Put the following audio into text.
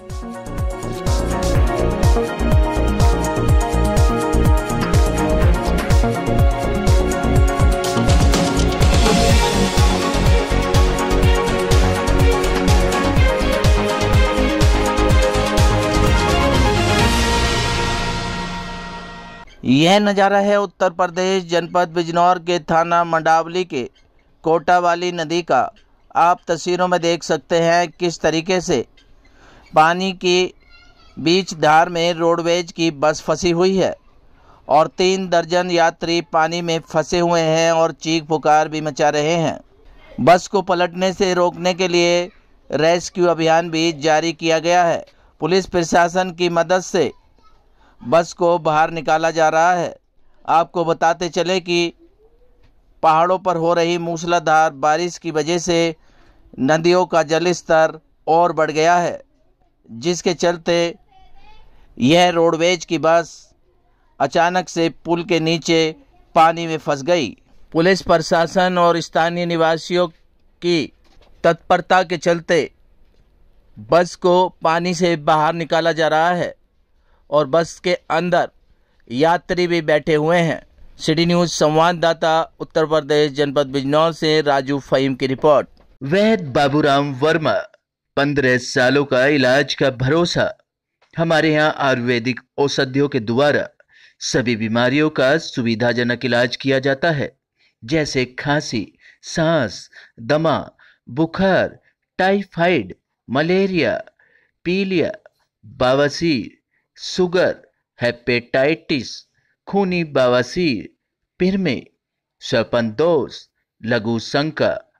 यह नज़ारा है उत्तर प्रदेश जनपद बिजनौर के थाना मंडावली के कोटावाली नदी का आप तस्वीरों में देख सकते हैं किस तरीके से पानी की बीच धार में रोडवेज की बस फंसी हुई है और तीन दर्जन यात्री पानी में फंसे हुए हैं और चीख पुकार भी मचा रहे हैं बस को पलटने से रोकने के लिए रेस्क्यू अभियान भी जारी किया गया है पुलिस प्रशासन की मदद से बस को बाहर निकाला जा रहा है आपको बताते चले कि पहाड़ों पर हो रही मूसलाधार बारिश की वजह से नदियों का जलस्तर और बढ़ गया है जिसके चलते यह रोडवेज की बस अचानक से पुल के नीचे पानी में फंस गई पुलिस प्रशासन और स्थानीय निवासियों की तत्परता के चलते बस को पानी से बाहर निकाला जा रहा है और बस के अंदर यात्री भी बैठे हुए हैं सिटी न्यूज संवाददाता उत्तर प्रदेश जनपद बिजनौर से राजू फहीम की रिपोर्ट वैद बाबूराम वर्मा पंद्रह सालों का इलाज का भरोसा हमारे यहाँ आयुर्वेदिक औषधियों के द्वारा सभी बीमारियों का सुविधाजनक इलाज किया जाता है जैसे खांसी सांस दमा बुखार टाइफाइड मलेरिया पीलिया बावासीर सुगर हेपेटाइटिस खूनी बावासीर पिरमे सपन दोष लघु शंका